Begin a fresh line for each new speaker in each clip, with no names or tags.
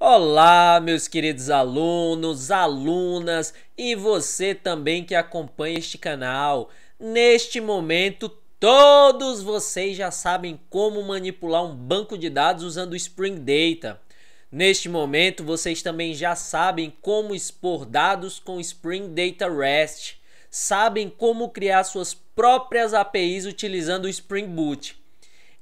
Olá, meus queridos alunos, alunas e você também que acompanha este canal. Neste momento, todos vocês já sabem como manipular um banco de dados usando o Spring Data. Neste momento, vocês também já sabem como expor dados com Spring Data REST. Sabem como criar suas próprias APIs utilizando o Spring Boot.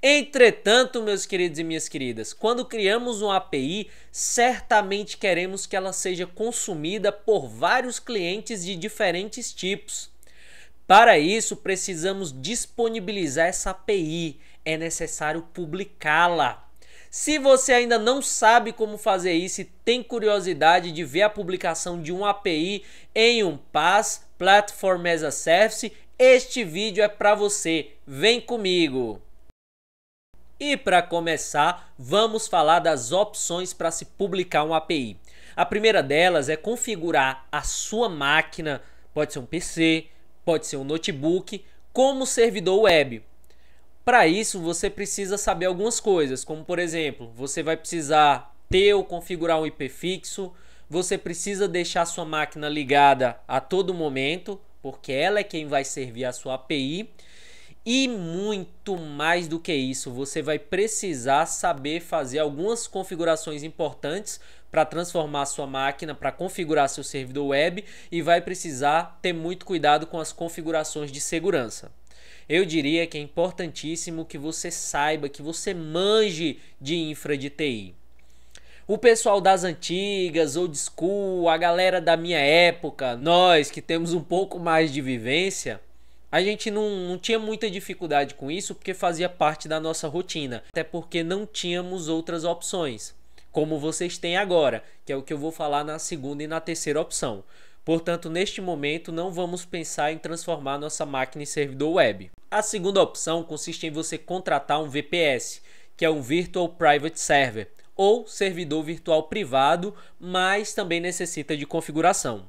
Entretanto, meus queridos e minhas queridas, quando criamos uma API, certamente queremos que ela seja consumida por vários clientes de diferentes tipos. Para isso, precisamos disponibilizar essa API, é necessário publicá-la. Se você ainda não sabe como fazer isso e tem curiosidade de ver a publicação de uma API em um PaaS, Platform as a Service, este vídeo é para você. Vem comigo! E para começar, vamos falar das opções para se publicar um API. A primeira delas é configurar a sua máquina, pode ser um PC, pode ser um notebook, como servidor web. Para isso, você precisa saber algumas coisas, como por exemplo, você vai precisar ter ou configurar um IP fixo, você precisa deixar sua máquina ligada a todo momento, porque ela é quem vai servir a sua API e muito mais do que isso, você vai precisar saber fazer algumas configurações importantes para transformar sua máquina, para configurar seu servidor web e vai precisar ter muito cuidado com as configurações de segurança. Eu diria que é importantíssimo que você saiba, que você manje de infra de TI. O pessoal das antigas, old school, a galera da minha época, nós que temos um pouco mais de vivência, a gente não, não tinha muita dificuldade com isso porque fazia parte da nossa rotina, até porque não tínhamos outras opções, como vocês têm agora, que é o que eu vou falar na segunda e na terceira opção. Portanto, neste momento, não vamos pensar em transformar nossa máquina em servidor web. A segunda opção consiste em você contratar um VPS, que é um Virtual Private Server, ou servidor virtual privado, mas também necessita de configuração.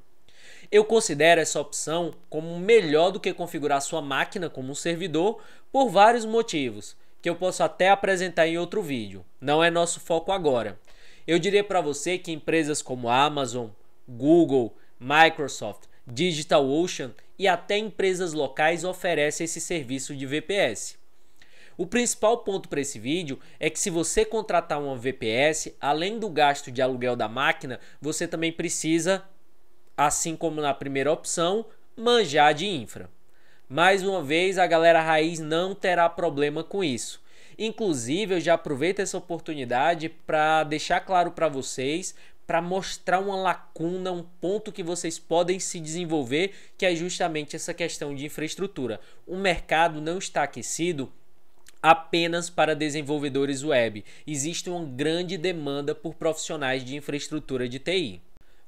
Eu considero essa opção como melhor do que configurar sua máquina como um servidor por vários motivos, que eu posso até apresentar em outro vídeo. Não é nosso foco agora. Eu diria para você que empresas como Amazon, Google, Microsoft, DigitalOcean e até empresas locais oferecem esse serviço de VPS. O principal ponto para esse vídeo é que se você contratar uma VPS, além do gasto de aluguel da máquina, você também precisa assim como na primeira opção, manjar de infra. Mais uma vez, a galera raiz não terá problema com isso. Inclusive, eu já aproveito essa oportunidade para deixar claro para vocês, para mostrar uma lacuna, um ponto que vocês podem se desenvolver, que é justamente essa questão de infraestrutura. O mercado não está aquecido apenas para desenvolvedores web. Existe uma grande demanda por profissionais de infraestrutura de TI.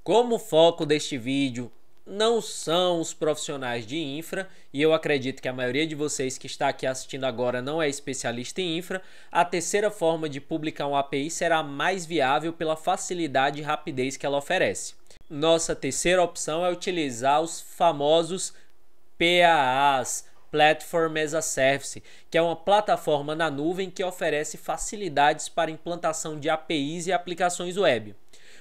Como o foco deste vídeo não são os profissionais de infra, e eu acredito que a maioria de vocês que está aqui assistindo agora não é especialista em infra, a terceira forma de publicar um API será mais viável pela facilidade e rapidez que ela oferece. Nossa terceira opção é utilizar os famosos PAAs, Platform as a Service, que é uma plataforma na nuvem que oferece facilidades para implantação de APIs e aplicações web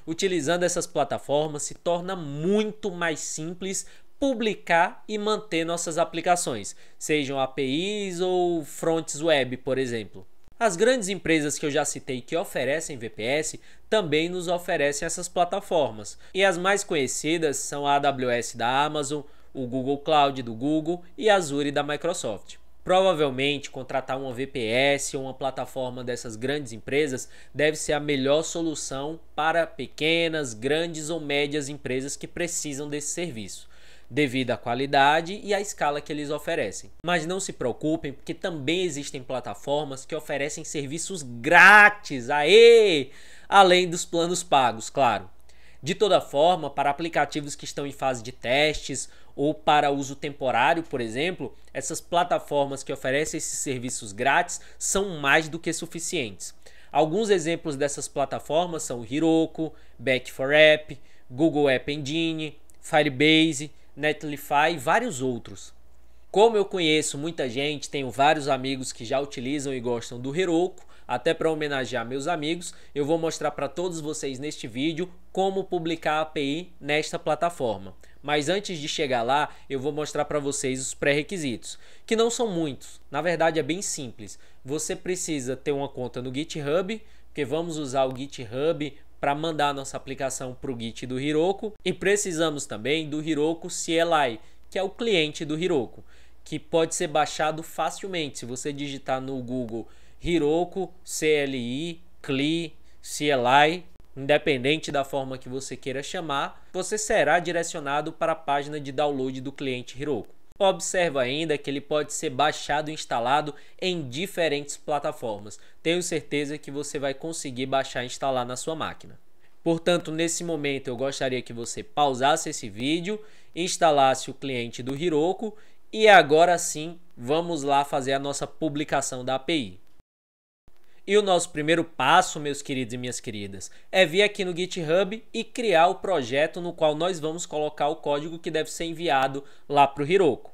utilizando essas plataformas, se torna muito mais simples publicar e manter nossas aplicações, sejam APIs ou fronts web, por exemplo. As grandes empresas que eu já citei que oferecem VPS também nos oferecem essas plataformas. E as mais conhecidas são a AWS da Amazon, o Google Cloud do Google e a Azure da Microsoft. Provavelmente contratar uma VPS ou uma plataforma dessas grandes empresas deve ser a melhor solução para pequenas, grandes ou médias empresas que precisam desse serviço devido à qualidade e à escala que eles oferecem. Mas não se preocupem, porque também existem plataformas que oferecem serviços grátis, aê! além dos planos pagos, claro. De toda forma, para aplicativos que estão em fase de testes ou para uso temporário, por exemplo, essas plataformas que oferecem esses serviços grátis são mais do que suficientes. Alguns exemplos dessas plataformas são Heroku, Back for App, Google App Engine, Firebase, Netlify e vários outros. Como eu conheço muita gente, tenho vários amigos que já utilizam e gostam do Heroku, até para homenagear meus amigos, eu vou mostrar para todos vocês neste vídeo como publicar a API nesta plataforma. Mas antes de chegar lá, eu vou mostrar para vocês os pré-requisitos, que não são muitos. Na verdade, é bem simples. Você precisa ter uma conta no GitHub, porque vamos usar o GitHub para mandar nossa aplicação para o Git do Hiroko. e precisamos também do Hiroko CLI, que é o cliente do Hiroko, que pode ser baixado facilmente. Se você digitar no Google Hiroko, CLI, CLI, CLI, independente da forma que você queira chamar, você será direcionado para a página de download do cliente Hiroko. Observa ainda que ele pode ser baixado e instalado em diferentes plataformas. Tenho certeza que você vai conseguir baixar e instalar na sua máquina. Portanto, nesse momento eu gostaria que você pausasse esse vídeo, instalasse o cliente do Hiroko e agora sim vamos lá fazer a nossa publicação da API. E o nosso primeiro passo, meus queridos e minhas queridas, é vir aqui no GitHub e criar o projeto no qual nós vamos colocar o código que deve ser enviado lá para o Hiroko.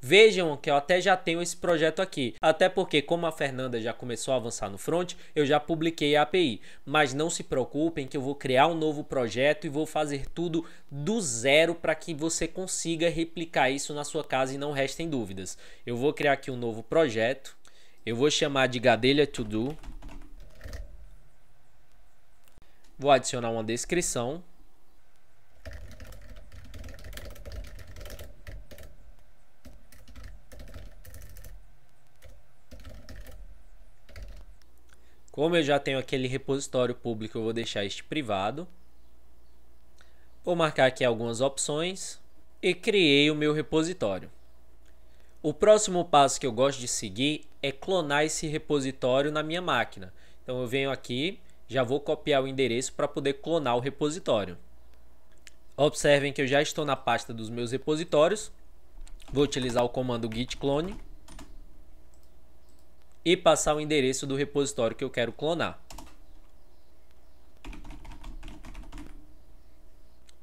Vejam que eu até já tenho esse projeto aqui, até porque como a Fernanda já começou a avançar no front, eu já publiquei a API, mas não se preocupem que eu vou criar um novo projeto e vou fazer tudo do zero para que você consiga replicar isso na sua casa e não restem dúvidas. Eu vou criar aqui um novo projeto, eu vou chamar de gadelha to do. Vou adicionar uma descrição. Como eu já tenho aquele repositório público, eu vou deixar este privado. Vou marcar aqui algumas opções e criei o meu repositório. O próximo passo que eu gosto de seguir é clonar esse repositório na minha máquina. Então eu venho aqui, já vou copiar o endereço para poder clonar o repositório. Observem que eu já estou na pasta dos meus repositórios. Vou utilizar o comando git clone e passar o endereço do repositório que eu quero clonar.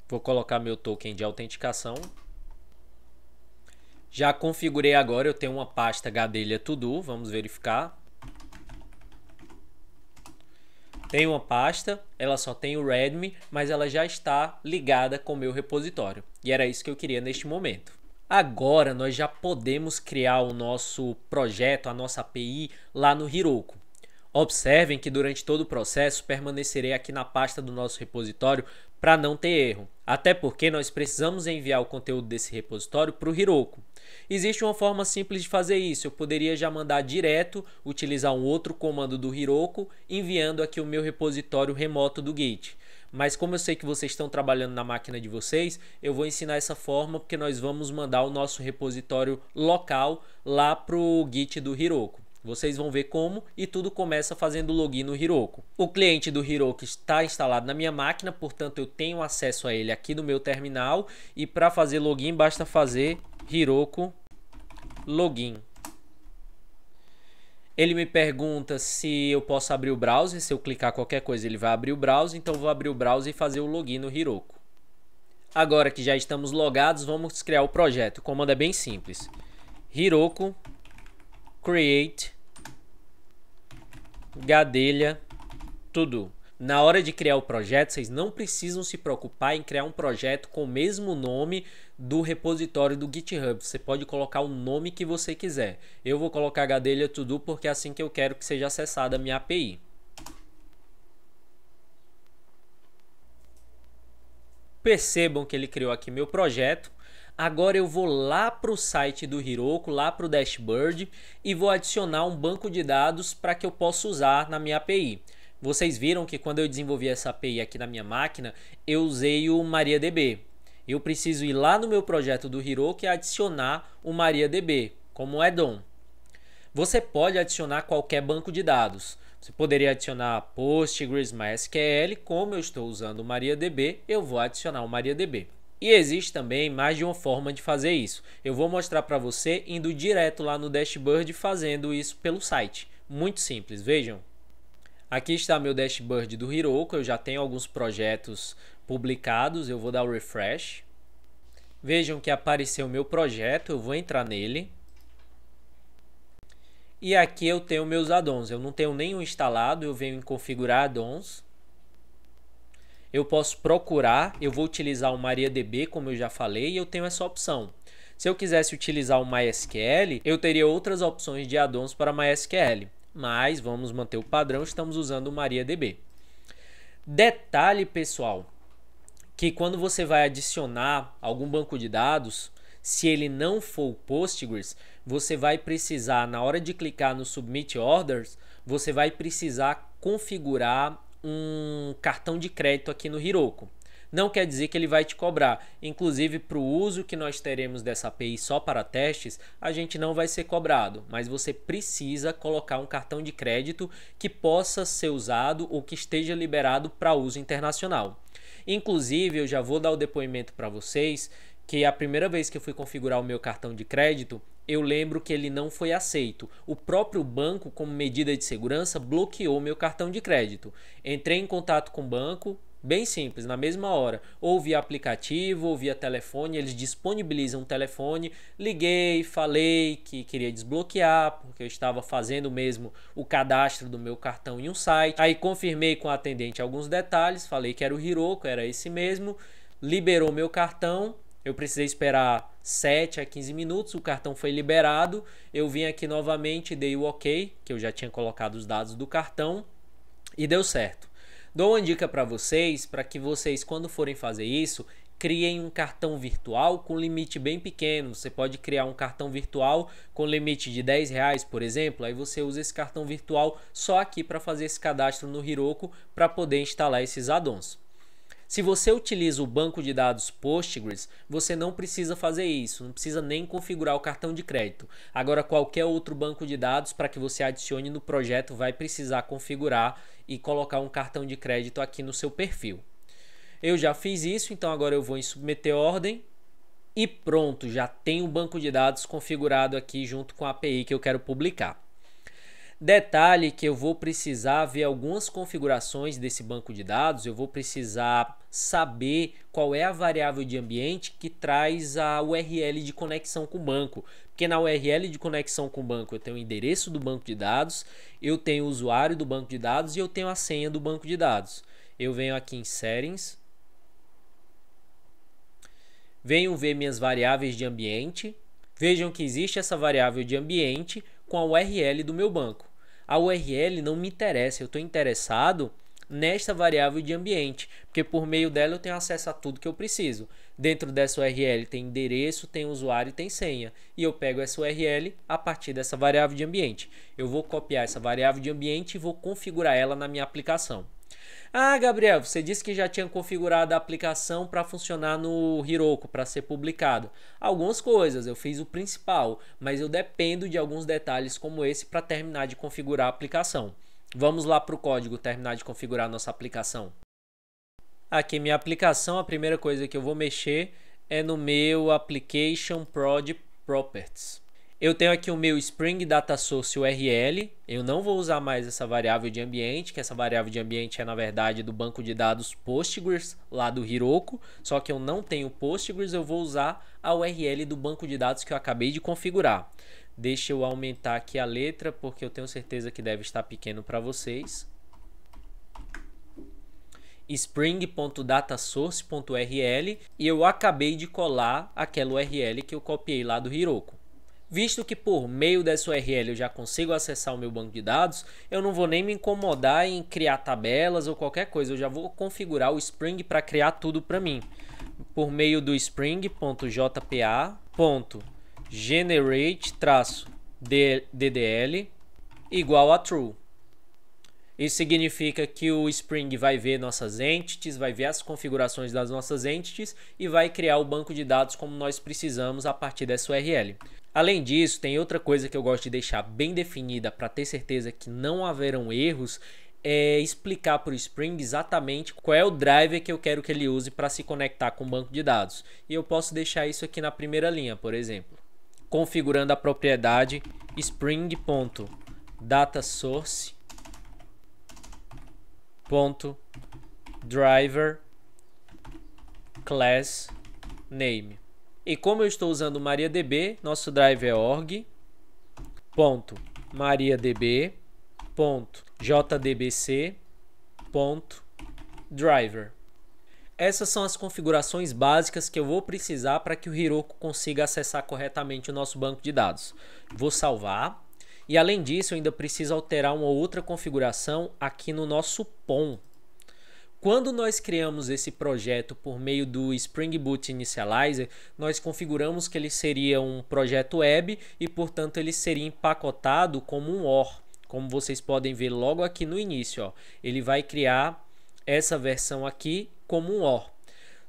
Vou colocar meu token de autenticação já configurei agora, eu tenho uma pasta gadelha todo, vamos verificar. Tem uma pasta, ela só tem o Redmi, mas ela já está ligada com o meu repositório. E era isso que eu queria neste momento. Agora nós já podemos criar o nosso projeto, a nossa API lá no Heroku. Observem que durante todo o processo permanecerei aqui na pasta do nosso repositório para não ter erro. Até porque nós precisamos enviar o conteúdo desse repositório para o Heroku. Existe uma forma simples de fazer isso. Eu poderia já mandar direto, utilizar um outro comando do Hiroko, enviando aqui o meu repositório remoto do Git. Mas como eu sei que vocês estão trabalhando na máquina de vocês, eu vou ensinar essa forma porque nós vamos mandar o nosso repositório local lá para o Git do Hiroko. Vocês vão ver como e tudo começa fazendo login no Hiroko. O cliente do Hiroko está instalado na minha máquina, portanto eu tenho acesso a ele aqui no meu terminal e para fazer login basta fazer Hiroko login. Ele me pergunta se eu posso abrir o browser. Se eu clicar qualquer coisa, ele vai abrir o browser. Então vou abrir o browser e fazer o login no Hiroko. Agora que já estamos logados, vamos criar o projeto. O comando é bem simples. Hiroko create gadelha tudo. Na hora de criar o projeto, vocês não precisam se preocupar em criar um projeto com o mesmo nome do repositório do GitHub. Você pode colocar o nome que você quiser. Eu vou colocar Gadelha tudo porque é assim que eu quero que seja acessada a minha API. Percebam que ele criou aqui meu projeto. Agora eu vou lá para o site do Hiroko, lá para o dashboard e vou adicionar um banco de dados para que eu possa usar na minha API. Vocês viram que quando eu desenvolvi essa API aqui na minha máquina, eu usei o MariaDB. Eu preciso ir lá no meu projeto do Heroku e adicionar o MariaDB como é dom. Você pode adicionar qualquer banco de dados. Você poderia adicionar Postgres, MySQL, como eu estou usando o MariaDB, eu vou adicionar o MariaDB. E existe também mais de uma forma de fazer isso. Eu vou mostrar para você indo direto lá no dashboard fazendo isso pelo site. Muito simples, vejam. Aqui está meu dashboard do Hiroko, eu já tenho alguns projetos publicados, eu vou dar o refresh. Vejam que apareceu meu projeto, eu vou entrar nele. E aqui eu tenho meus addons, eu não tenho nenhum instalado, eu venho em configurar addons. Eu posso procurar, eu vou utilizar o MariaDB, como eu já falei, e eu tenho essa opção. Se eu quisesse utilizar o MySQL, eu teria outras opções de addons para MySQL mas vamos manter o padrão, estamos usando o MariaDB. Detalhe, pessoal, que quando você vai adicionar algum banco de dados, se ele não for o Postgres, você vai precisar, na hora de clicar no Submit Orders, você vai precisar configurar um cartão de crédito aqui no Heroku não quer dizer que ele vai te cobrar. Inclusive, para o uso que nós teremos dessa API só para testes, a gente não vai ser cobrado, mas você precisa colocar um cartão de crédito que possa ser usado ou que esteja liberado para uso internacional. Inclusive, eu já vou dar o depoimento para vocês que a primeira vez que eu fui configurar o meu cartão de crédito, eu lembro que ele não foi aceito. O próprio banco, como medida de segurança, bloqueou meu cartão de crédito. Entrei em contato com o banco, Bem simples, na mesma hora. Ou via aplicativo, ou via telefone, eles disponibilizam um telefone. Liguei, falei que queria desbloquear, porque eu estava fazendo mesmo o cadastro do meu cartão em um site. Aí confirmei com o atendente alguns detalhes, falei que era o Hiroko, era esse mesmo. Liberou meu cartão, eu precisei esperar 7 a 15 minutos, o cartão foi liberado. Eu vim aqui novamente, dei o OK, que eu já tinha colocado os dados do cartão e deu certo. Dou uma dica para vocês, para que vocês quando forem fazer isso, criem um cartão virtual com limite bem pequeno. Você pode criar um cartão virtual com limite de 10 reais, por exemplo. Aí você usa esse cartão virtual só aqui para fazer esse cadastro no Hiroko para poder instalar esses addons. Se você utiliza o banco de dados Postgres, você não precisa fazer isso, não precisa nem configurar o cartão de crédito. Agora, qualquer outro banco de dados para que você adicione no projeto vai precisar configurar e colocar um cartão de crédito aqui no seu perfil. Eu já fiz isso, então agora eu vou em submeter ordem e pronto, já tem o banco de dados configurado aqui junto com a API que eu quero publicar. Detalhe que eu vou precisar ver algumas configurações desse banco de dados, eu vou precisar saber qual é a variável de ambiente que traz a URL de conexão com o banco. Porque na URL de conexão com o banco eu tenho o endereço do banco de dados, eu tenho o usuário do banco de dados e eu tenho a senha do banco de dados. Eu venho aqui em Settings, venho ver minhas variáveis de ambiente, vejam que existe essa variável de ambiente com a URL do meu banco a URL não me interessa, eu estou interessado nesta variável de ambiente, porque por meio dela eu tenho acesso a tudo que eu preciso. Dentro dessa URL tem endereço, tem usuário, e tem senha, e eu pego essa URL a partir dessa variável de ambiente. Eu vou copiar essa variável de ambiente e vou configurar ela na minha aplicação. Ah, Gabriel, você disse que já tinha configurado a aplicação para funcionar no Hiroko para ser publicado. Algumas coisas, eu fiz o principal, mas eu dependo de alguns detalhes como esse para terminar de configurar a aplicação. Vamos lá para o código terminar de configurar nossa aplicação. Aqui minha aplicação, a primeira coisa que eu vou mexer é no meu Application Prod Properties. Eu tenho aqui o meu Spring Data Source URL. Eu não vou usar mais essa variável de ambiente, que essa variável de ambiente é, na verdade, do banco de dados Postgres, lá do Heroku. Só que eu não tenho Postgres, eu vou usar a URL do banco de dados que eu acabei de configurar. Deixa eu aumentar aqui a letra, porque eu tenho certeza que deve estar pequeno para vocês. spring.datasource.url e eu acabei de colar aquela URL que eu copiei lá do Heroku. Visto que por meio dessa URL eu já consigo acessar o meu banco de dados, eu não vou nem me incomodar em criar tabelas ou qualquer coisa, eu já vou configurar o Spring para criar tudo para mim. Por meio do spring.jpa.generate-ddl igual a true. Isso significa que o Spring vai ver nossas entities, vai ver as configurações das nossas entities e vai criar o banco de dados como nós precisamos a partir dessa URL. Além disso, tem outra coisa que eu gosto de deixar bem definida para ter certeza que não haverão erros é explicar para o Spring exatamente qual é o driver que eu quero que ele use para se conectar com o banco de dados. E eu posso deixar isso aqui na primeira linha, por exemplo, configurando a propriedade spring.datasource.driver class name. E como eu estou usando MariaDB, nosso drive é org.mariadb.jdbc.driver. Essas são as configurações básicas que eu vou precisar para que o Heroku consiga acessar corretamente o nosso banco de dados. Vou salvar. E além disso, eu ainda preciso alterar uma outra configuração aqui no nosso POM, quando nós criamos esse projeto por meio do Spring Boot Initializer, nós configuramos que ele seria um projeto web e, portanto, ele seria empacotado como um OR. Como vocês podem ver logo aqui no início, ó, ele vai criar essa versão aqui como um OR.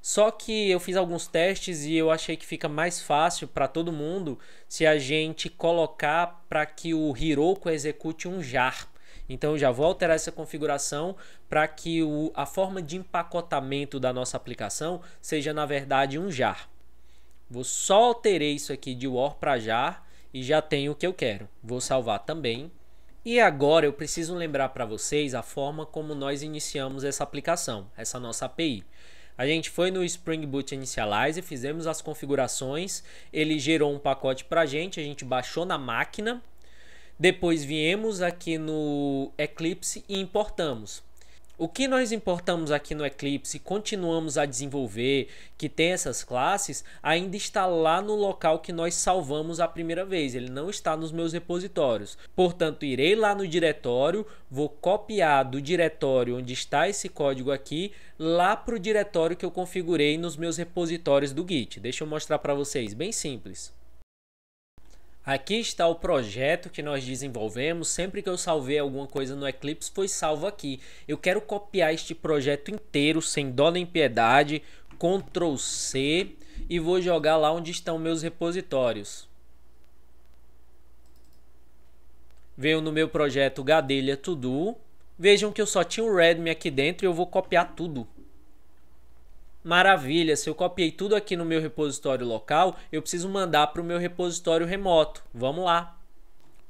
Só que eu fiz alguns testes e eu achei que fica mais fácil para todo mundo se a gente colocar para que o Hiroko execute um jar. Então eu já vou alterar essa configuração para que o, a forma de empacotamento da nossa aplicação seja na verdade um jar. Vou só alterei isso aqui de war para jar e já tenho o que eu quero. Vou salvar também. E agora eu preciso lembrar para vocês a forma como nós iniciamos essa aplicação, essa nossa API. A gente foi no Spring Boot Initialize, fizemos as configurações, ele gerou um pacote para a gente, a gente baixou na máquina depois viemos aqui no Eclipse e importamos. O que nós importamos aqui no Eclipse, continuamos a desenvolver, que tem essas classes, ainda está lá no local que nós salvamos a primeira vez, ele não está nos meus repositórios. Portanto, irei lá no diretório, vou copiar do diretório onde está esse código aqui, lá para o diretório que eu configurei nos meus repositórios do Git. Deixa eu mostrar para vocês, bem simples. Aqui está o projeto que nós desenvolvemos. Sempre que eu salvei alguma coisa no Eclipse, foi salvo aqui. Eu quero copiar este projeto inteiro, sem dó nem piedade. Ctrl C e vou jogar lá onde estão meus repositórios. Venho no meu projeto Gadelha tudo. Vejam que eu só tinha o um Redmi aqui dentro e eu vou copiar tudo. Maravilha, se eu copiei tudo aqui no meu repositório local, eu preciso mandar para o meu repositório remoto. Vamos lá.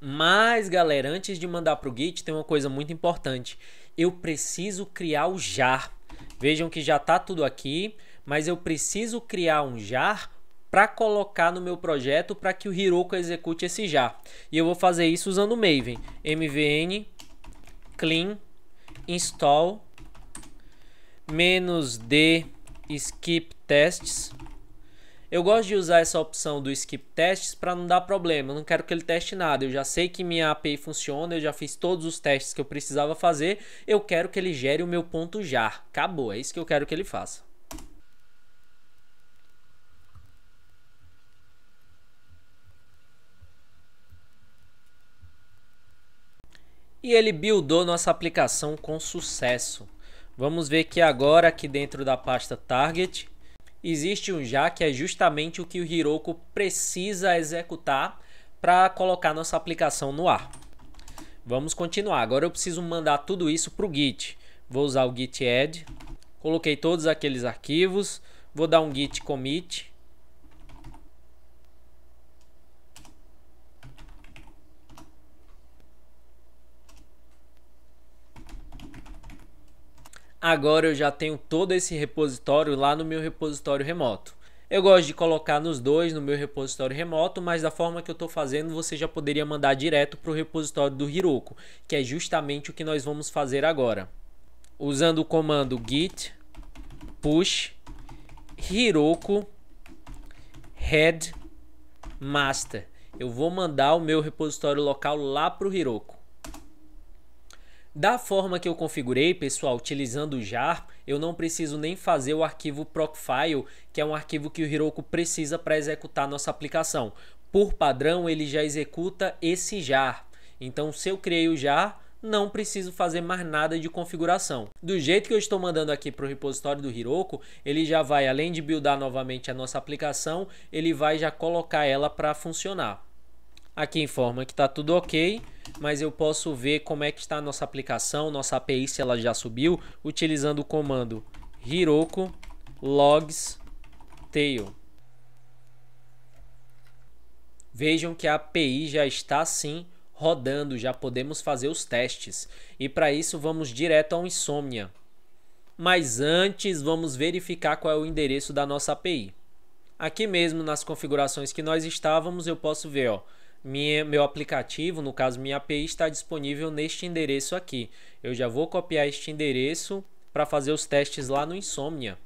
Mas, galera, antes de mandar para o Git, tem uma coisa muito importante. Eu preciso criar o jar. Vejam que já está tudo aqui, mas eu preciso criar um jar para colocar no meu projeto para que o Hiroko execute esse jar. E eu vou fazer isso usando o Maven. mvn clean install -d skip tests. Eu gosto de usar essa opção do skip tests para não dar problema. Eu não quero que ele teste nada. Eu já sei que minha API funciona, eu já fiz todos os testes que eu precisava fazer. Eu quero que ele gere o meu ponto já. Acabou, é isso que eu quero que ele faça. E ele buildou nossa aplicação com sucesso. Vamos ver que agora aqui dentro da pasta Target existe um já que é justamente o que o Hiroko precisa executar para colocar nossa aplicação no ar. Vamos continuar. Agora eu preciso mandar tudo isso para o Git. Vou usar o git add. Coloquei todos aqueles arquivos. Vou dar um git commit. Agora eu já tenho todo esse repositório lá no meu repositório remoto. Eu gosto de colocar nos dois no meu repositório remoto, mas da forma que eu estou fazendo, você já poderia mandar direto para o repositório do Heroku, que é justamente o que nós vamos fazer agora. Usando o comando git push Heroku head master. Eu vou mandar o meu repositório local lá para o Heroku. Da forma que eu configurei, pessoal, utilizando o JAR, eu não preciso nem fazer o arquivo procfile, que é um arquivo que o Heroku precisa para executar nossa aplicação. Por padrão, ele já executa esse JAR. Então, se eu criei o JAR, não preciso fazer mais nada de configuração. Do jeito que eu estou mandando aqui para o repositório do Heroku, ele já vai, além de buildar novamente a nossa aplicação, ele vai já colocar ela para funcionar. Aqui informa que está tudo ok, mas eu posso ver como é que está a nossa aplicação, nossa API, se ela já subiu, utilizando o comando Hiroko logs tail. Vejam que a API já está sim rodando, já podemos fazer os testes. E para isso vamos direto ao Insomnia. Mas antes vamos verificar qual é o endereço da nossa API. Aqui mesmo nas configurações que nós estávamos eu posso ver ó, minha, meu aplicativo, no caso minha API, está disponível neste endereço aqui. Eu já vou copiar este endereço para fazer os testes lá no Insomnia.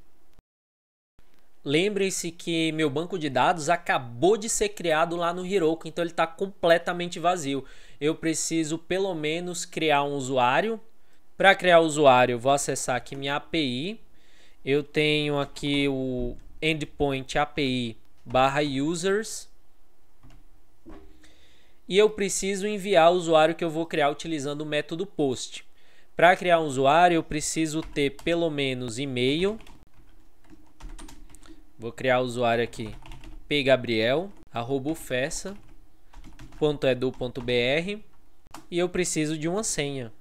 Lembre-se que meu banco de dados acabou de ser criado lá no Heroku, então ele está completamente vazio. Eu preciso pelo menos criar um usuário. Para criar o usuário, vou acessar aqui minha API. Eu tenho aqui o endpoint API barra users e eu preciso enviar o usuário que eu vou criar utilizando o método post. Para criar um usuário, eu preciso ter pelo menos e-mail. Vou criar o usuário aqui, pgabriel.fessa.edu.br e eu preciso de uma senha.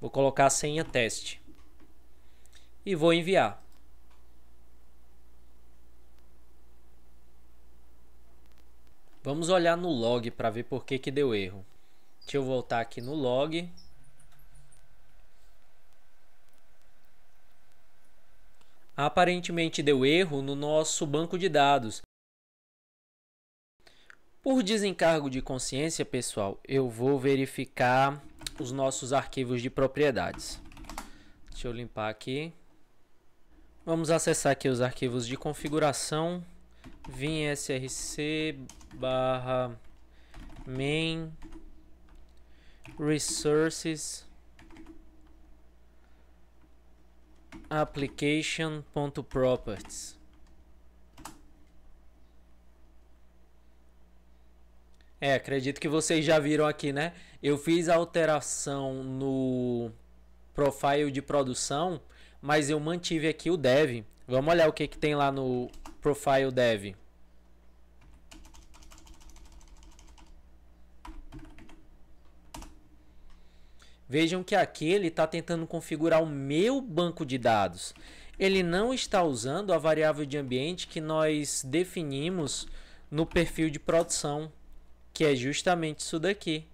Vou colocar a senha teste e vou enviar. Vamos olhar no log para ver por que, que deu erro. Deixa eu voltar aqui no log. Aparentemente deu erro no nosso banco de dados. Por desencargo de consciência, pessoal, eu vou verificar os nossos arquivos de propriedades. Deixa eu limpar aqui. Vamos acessar aqui os arquivos de configuração. Vim src barra main resources application.properties É, acredito que vocês já viram aqui, né? Eu fiz a alteração no profile de produção, mas eu mantive aqui o dev. Vamos olhar o que, que tem lá no profile dev. Vejam que aqui ele está tentando configurar o meu banco de dados. Ele não está usando a variável de ambiente que nós definimos no perfil de produção, que é justamente isso daqui.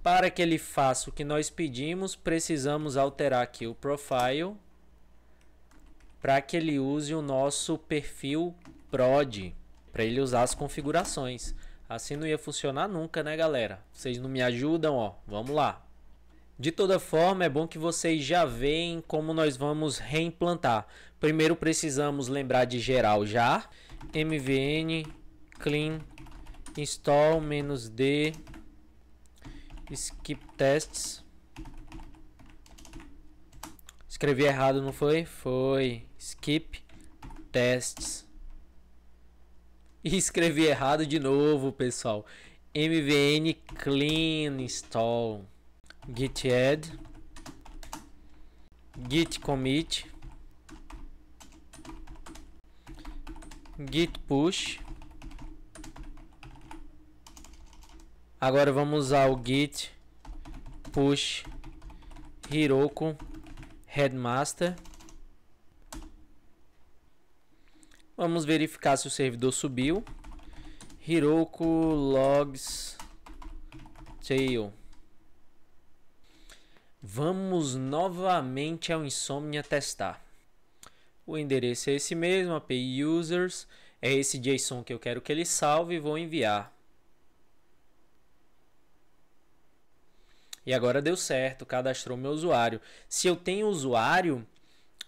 Para que ele faça o que nós pedimos, precisamos alterar aqui o profile para que ele use o nosso perfil prod, para ele usar as configurações. Assim não ia funcionar nunca, né, galera? Vocês não me ajudam, ó. Vamos lá. De toda forma, é bom que vocês já veem como nós vamos reimplantar. Primeiro precisamos lembrar de geral já. mvn clean install -d skip tests. Escrevi errado, não foi? Foi skip tests. E escrevi errado de novo, pessoal. MVN clean install git add git commit git push Agora vamos usar o git push Heroku headmaster Vamos verificar se o servidor subiu. Heroku logs tail. Vamos novamente ao Insomnia testar. O endereço é esse mesmo, API users. É esse JSON que eu quero que ele salve e vou enviar. E agora deu certo, cadastrou meu usuário. Se eu tenho usuário,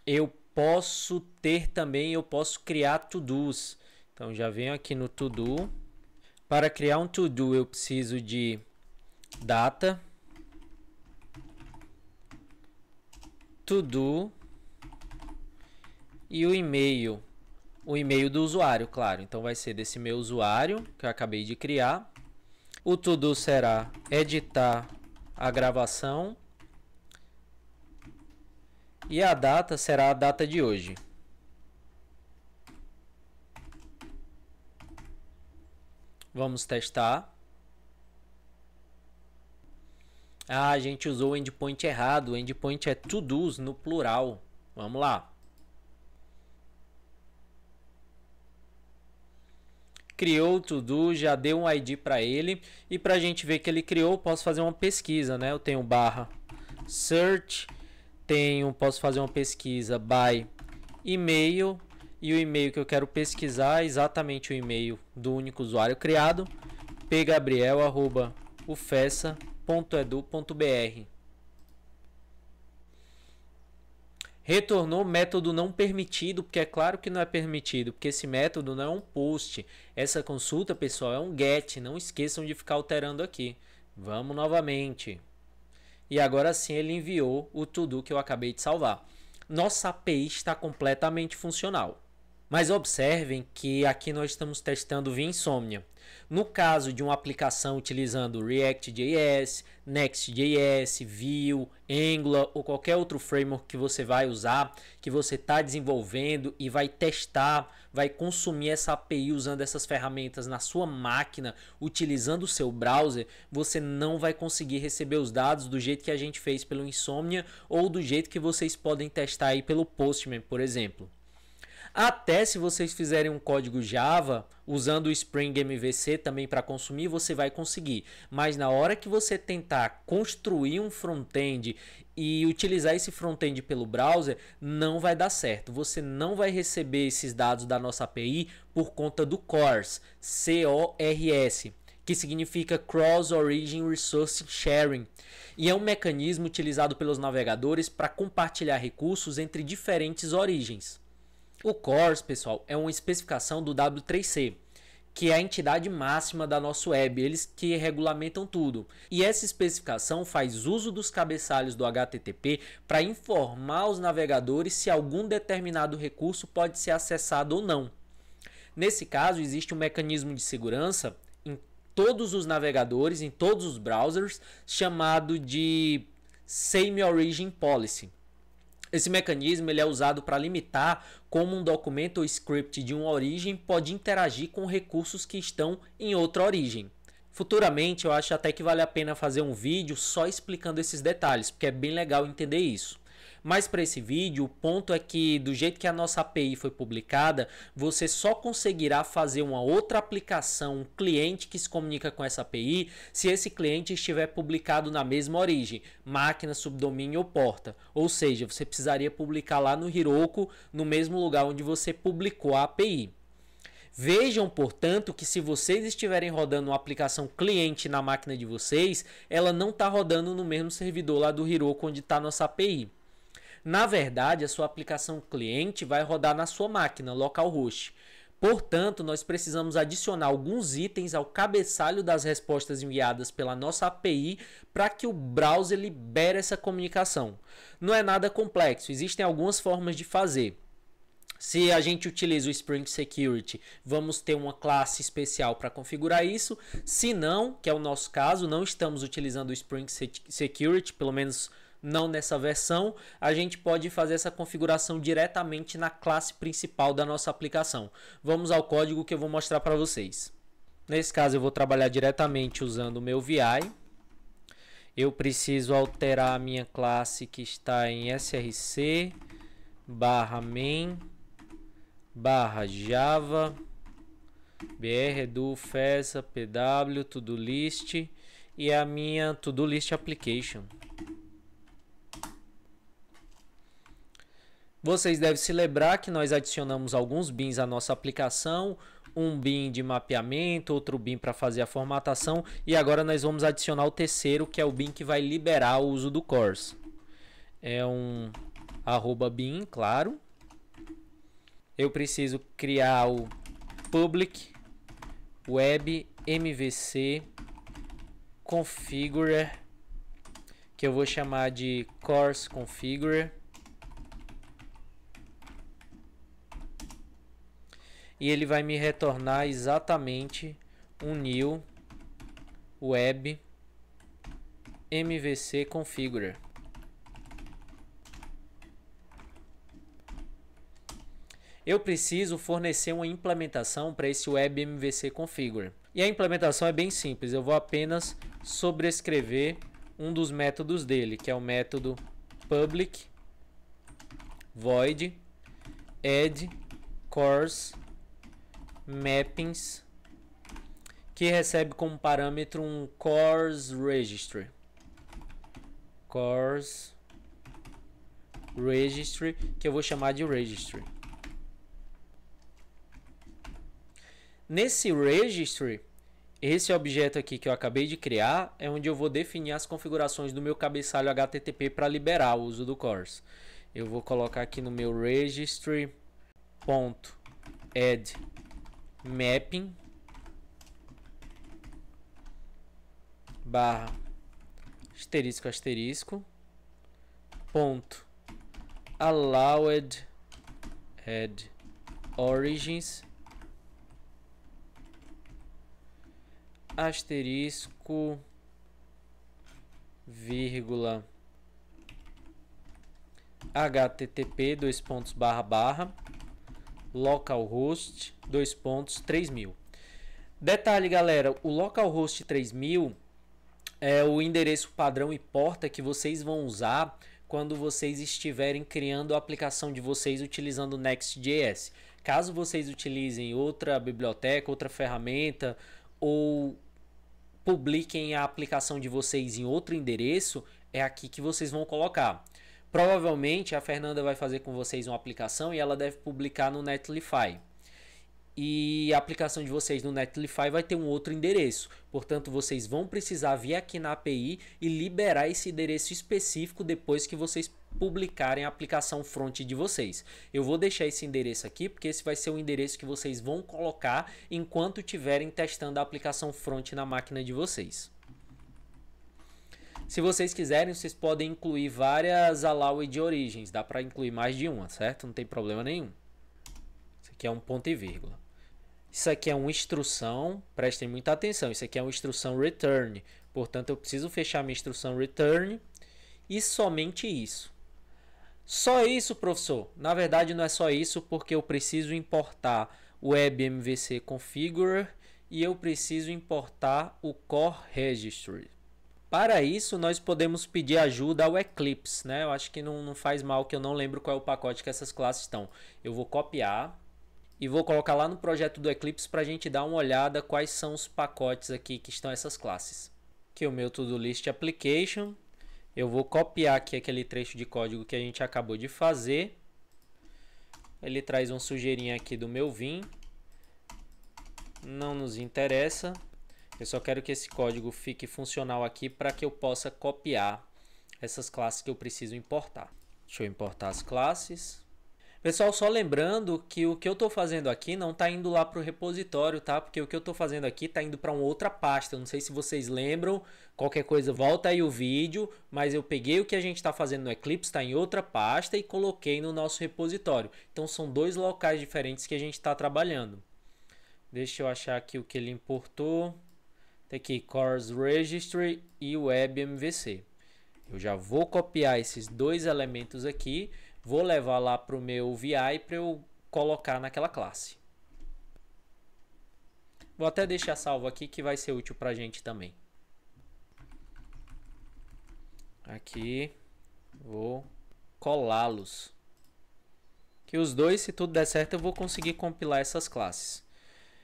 eu posso ter também, eu posso criar to-dos. Então já venho aqui no to-do. Para criar um to-do eu preciso de data. To-do. E o e-mail. O e-mail do usuário, claro. Então vai ser desse meu usuário que eu acabei de criar. O to-do será editar a gravação e a data será a data de hoje. Vamos testar. Ah, a gente usou o endpoint errado. O endpoint é to do's no plural. Vamos lá. criou o to-do, já deu um ID para ele. E para a gente ver que ele criou, posso fazer uma pesquisa, né? Eu tenho barra search tenho, posso fazer uma pesquisa by e-mail e o e-mail que eu quero pesquisar é exatamente o e-mail do único usuário criado, pgabriel@ufessa.edu.br. Retornou método não permitido, porque é claro que não é permitido, porque esse método não é um post. Essa consulta, pessoal, é um get, não esqueçam de ficar alterando aqui. Vamos novamente. E agora sim ele enviou o tudo que eu acabei de salvar. Nossa API está completamente funcional. Mas observem que aqui nós estamos testando via Insomnia. No caso de uma aplicação utilizando React.js, Next.js, Vue, Angular ou qualquer outro framework que você vai usar, que você está desenvolvendo e vai testar vai consumir essa API usando essas ferramentas na sua máquina, utilizando o seu browser, você não vai conseguir receber os dados do jeito que a gente fez pelo Insomnia ou do jeito que vocês podem testar aí pelo Postman, por exemplo. Até se vocês fizerem um código Java usando o Spring MVC também para consumir, você vai conseguir. Mas na hora que você tentar construir um front-end e utilizar esse front-end pelo browser, não vai dar certo. Você não vai receber esses dados da nossa API por conta do CORS, C O R S que significa Cross Origin Resource Sharing, e é um mecanismo utilizado pelos navegadores para compartilhar recursos entre diferentes origens. O CORS, pessoal, é uma especificação do W3C, que é a entidade máxima da nossa web, eles que regulamentam tudo. E essa especificação faz uso dos cabeçalhos do HTTP para informar os navegadores se algum determinado recurso pode ser acessado ou não. Nesse caso, existe um mecanismo de segurança em todos os navegadores, em todos os browsers, chamado de Same Origin Policy. Esse mecanismo ele é usado para limitar como um documento ou script de uma origem pode interagir com recursos que estão em outra origem. Futuramente eu acho até que vale a pena fazer um vídeo só explicando esses detalhes, porque é bem legal entender isso. Mas para esse vídeo, o ponto é que do jeito que a nossa API foi publicada, você só conseguirá fazer uma outra aplicação, um cliente que se comunica com essa API, se esse cliente estiver publicado na mesma origem, máquina, subdomínio ou porta. Ou seja, você precisaria publicar lá no Heroku, no mesmo lugar onde você publicou a API. Vejam, portanto, que se vocês estiverem rodando uma aplicação cliente na máquina de vocês, ela não está rodando no mesmo servidor lá do Heroku onde está nossa API. Na verdade, a sua aplicação cliente vai rodar na sua máquina, localhost. Portanto, nós precisamos adicionar alguns itens ao cabeçalho das respostas enviadas pela nossa API para que o browser libere essa comunicação. Não é nada complexo, existem algumas formas de fazer. Se a gente utiliza o Spring Security, vamos ter uma classe especial para configurar isso. Se não, que é o nosso caso, não estamos utilizando o Spring Security, pelo menos não nessa versão, a gente pode fazer essa configuração diretamente na classe principal da nossa aplicação. Vamos ao código que eu vou mostrar para vocês. Nesse caso eu vou trabalhar diretamente usando o meu VI. Eu preciso alterar a minha classe que está em src barra main barra java br do fesa pw todo list e a minha todo list application Vocês devem se lembrar que nós adicionamos alguns bins à nossa aplicação, um bin de mapeamento, outro bin para fazer a formatação e agora nós vamos adicionar o terceiro que é o bin que vai liberar o uso do Cores. É um arroba bin, claro. Eu preciso criar o public web mvc configure que eu vou chamar de course configure e ele vai me retornar exatamente um new web mvc configure. Eu preciso fornecer uma implementação para esse web mvc configure. E a implementação é bem simples, eu vou apenas sobrescrever um dos métodos dele, que é o método public void add course mappings que recebe como parâmetro um cores registry. cores registry que eu vou chamar de registry. Nesse registry, esse objeto aqui que eu acabei de criar é onde eu vou definir as configurações do meu cabeçalho HTTP para liberar o uso do cores Eu vou colocar aqui no meu registry.add mapping barra asterisco asterisco ponto allowed head origins asterisco vírgula http dois pontos barra barra localhost, dois pontos, 3000. Detalhe, galera, o localhost 3000 é o endereço padrão e porta que vocês vão usar quando vocês estiverem criando a aplicação de vocês utilizando Next.js. Caso vocês utilizem outra biblioteca, outra ferramenta ou publiquem a aplicação de vocês em outro endereço, é aqui que vocês vão colocar. Provavelmente a Fernanda vai fazer com vocês uma aplicação e ela deve publicar no Netlify. E a aplicação de vocês no Netlify vai ter um outro endereço. Portanto, vocês vão precisar vir aqui na API e liberar esse endereço específico depois que vocês publicarem a aplicação front de vocês. Eu vou deixar esse endereço aqui porque esse vai ser o endereço que vocês vão colocar enquanto estiverem testando a aplicação front na máquina de vocês. Se vocês quiserem, vocês podem incluir várias Alawi de origens. Dá para incluir mais de uma, certo? Não tem problema nenhum. Isso aqui é um ponto e vírgula. Isso aqui é uma instrução, prestem muita atenção. Isso aqui é uma instrução return. Portanto, eu preciso fechar minha instrução return e somente isso. Só isso, professor? Na verdade, não é só isso, porque eu preciso importar o WebMVC Configure e eu preciso importar o Core Registry. Para isso, nós podemos pedir ajuda ao Eclipse, né? Eu acho que não, não faz mal que eu não lembro qual é o pacote que essas classes estão. Eu vou copiar e vou colocar lá no projeto do Eclipse para a gente dar uma olhada quais são os pacotes aqui que estão essas classes. Aqui o meu todo list application. Eu vou copiar aqui aquele trecho de código que a gente acabou de fazer. Ele traz um sujeirinha aqui do meu vim. Não nos interessa. Eu só quero que esse código fique funcional aqui para que eu possa copiar essas classes que eu preciso importar. Deixa eu importar as classes. Pessoal, só lembrando que o que eu estou fazendo aqui não está indo lá para o repositório, tá? Porque o que eu estou fazendo aqui está indo para uma outra pasta. Eu não sei se vocês lembram, qualquer coisa volta aí o vídeo, mas eu peguei o que a gente está fazendo no Eclipse, está em outra pasta e coloquei no nosso repositório. Então são dois locais diferentes que a gente está trabalhando. Deixa eu achar aqui o que ele importou. Tem tá aqui Cores Registry e WebMVC. Eu já vou copiar esses dois elementos aqui, vou levar lá para o meu VI para eu colocar naquela classe. Vou até deixar salvo aqui que vai ser útil para a gente também. Aqui, vou colá-los. Que os dois, se tudo der certo, eu vou conseguir compilar essas classes.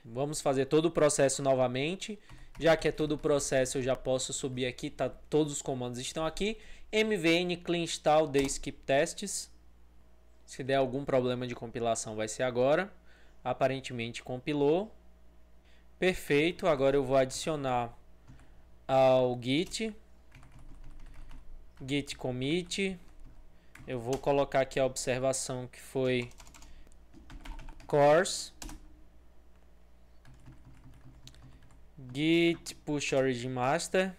Vamos fazer todo o processo novamente. Já que é todo o processo, eu já posso subir aqui, tá? Todos os comandos estão aqui. mvn clean install de skip tests. Se der algum problema de compilação, vai ser agora. Aparentemente compilou. Perfeito, agora eu vou adicionar ao git git commit. Eu vou colocar aqui a observação que foi course git push origin master.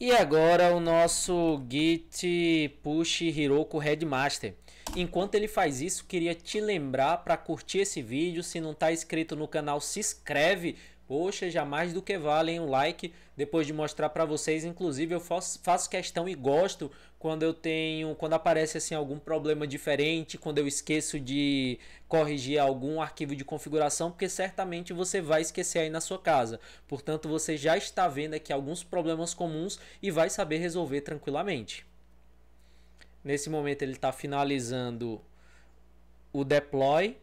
E agora o nosso git push Hiroko Red Master. Enquanto ele faz isso, queria te lembrar para curtir esse vídeo. Se não está inscrito no canal, se inscreve. Poxa, jamais do que vale um like depois de mostrar para vocês. Inclusive, eu faço, faço questão e gosto quando eu tenho, quando aparece assim algum problema diferente, quando eu esqueço de corrigir algum arquivo de configuração, porque certamente você vai esquecer aí na sua casa. Portanto, você já está vendo aqui alguns problemas comuns e vai saber resolver tranquilamente. Nesse momento ele está finalizando o deploy.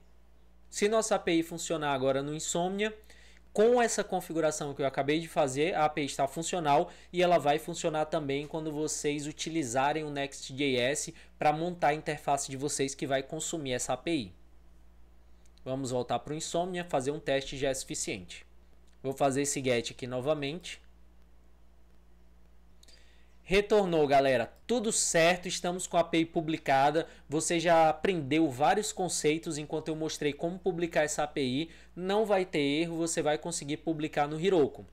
Se nossa API funcionar agora no Insomnia, com essa configuração que eu acabei de fazer, a API está funcional e ela vai funcionar também quando vocês utilizarem o Next.js para montar a interface de vocês que vai consumir essa API. Vamos voltar para o Insomnia, fazer um teste já é suficiente. Vou fazer esse get aqui novamente. Retornou, galera. Tudo certo, estamos com a API publicada. Você já aprendeu vários conceitos enquanto eu mostrei como publicar essa API. Não vai ter erro, você vai conseguir publicar no Heroku.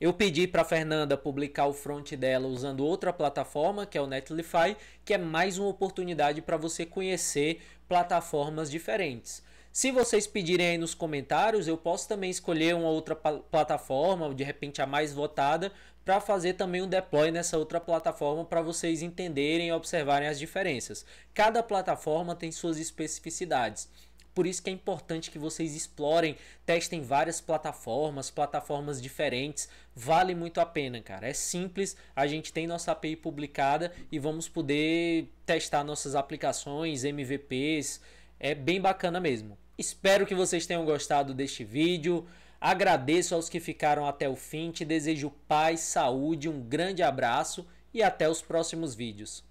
Eu pedi para Fernanda publicar o front dela usando outra plataforma, que é o Netlify, que é mais uma oportunidade para você conhecer plataformas diferentes. Se vocês pedirem aí nos comentários, eu posso também escolher uma outra plataforma, ou de repente a mais votada, para fazer também um deploy nessa outra plataforma para vocês entenderem e observarem as diferenças. Cada plataforma tem suas especificidades. Por isso que é importante que vocês explorem, testem várias plataformas, plataformas diferentes. Vale muito a pena, cara. É simples, a gente tem nossa API publicada e vamos poder testar nossas aplicações, MVPs. É bem bacana mesmo. Espero que vocês tenham gostado deste vídeo. Agradeço aos que ficaram até o fim, te desejo paz, saúde, um grande abraço e até os próximos vídeos.